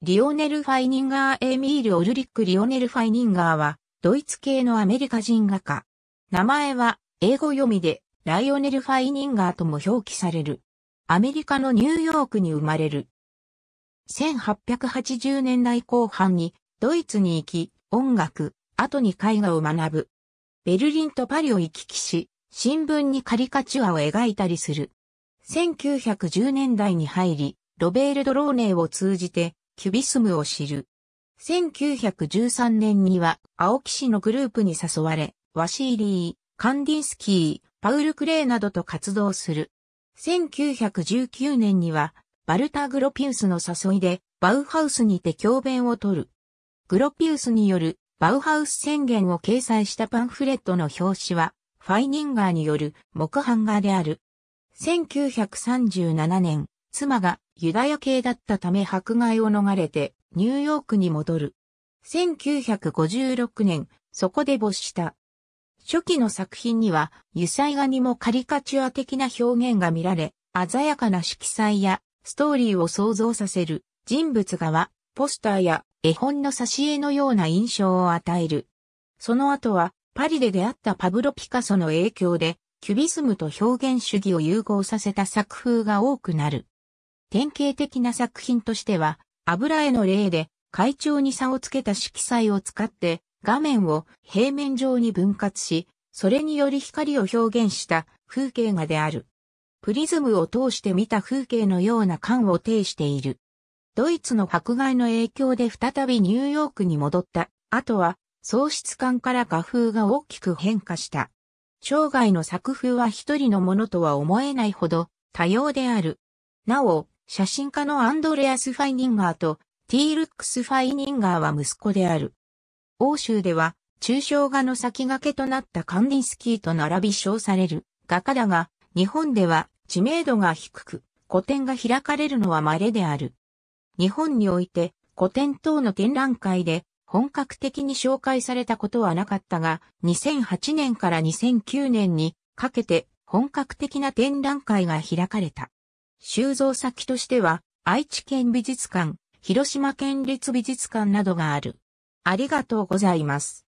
リオネル・ファイニンガー・エミール・オルリック・リオネル・ファイニンガーは、ドイツ系のアメリカ人画家。名前は、英語読みで、ライオネル・ファイニンガーとも表記される。アメリカのニューヨークに生まれる。1880年代後半に、ドイツに行き、音楽、後に絵画を学ぶ。ベルリンとパリを行き来し、新聞にカリカチュアを描いたりする。1910年代に入り、ロベール・ドローネーを通じて、キュビスムを知る。1913年には青木氏のグループに誘われ、ワシーリー、カンディンスキー、パウル・クレイなどと活動する。1919年には、バルタ・グロピウスの誘いで、バウハウスにて教鞭を取る。グロピウスによるバウハウス宣言を掲載したパンフレットの表紙は、ファイニンガーによる木版画である。1937年、妻がユダヤ系だったため迫害を逃れてニューヨークに戻る。1956年、そこで没した。初期の作品には、油彩画にもカリカチュア的な表現が見られ、鮮やかな色彩やストーリーを想像させる人物画は、ポスターや絵本の挿絵のような印象を与える。その後は、パリで出会ったパブロ・ピカソの影響で、キュビズムと表現主義を融合させた作風が多くなる。典型的な作品としては、油絵の例で、階調に差をつけた色彩を使って、画面を平面上に分割し、それにより光を表現した風景画である。プリズムを通して見た風景のような感を呈している。ドイツの迫害の影響で再びニューヨークに戻った。あとは、喪失感から画風が大きく変化した。生涯の作風は一人のものとは思えないほど多様である。なお、写真家のアンドレアス・ファイニンガーとティー・ルックス・ファイニンガーは息子である。欧州では抽象画の先駆けとなったカンディンスキーと並び称される画家だが、日本では知名度が低く、個展が開かれるのは稀である。日本において個展等の展覧会で本格的に紹介されたことはなかったが、2008年から2009年にかけて本格的な展覧会が開かれた。収蔵先としては、愛知県美術館、広島県立美術館などがある。ありがとうございます。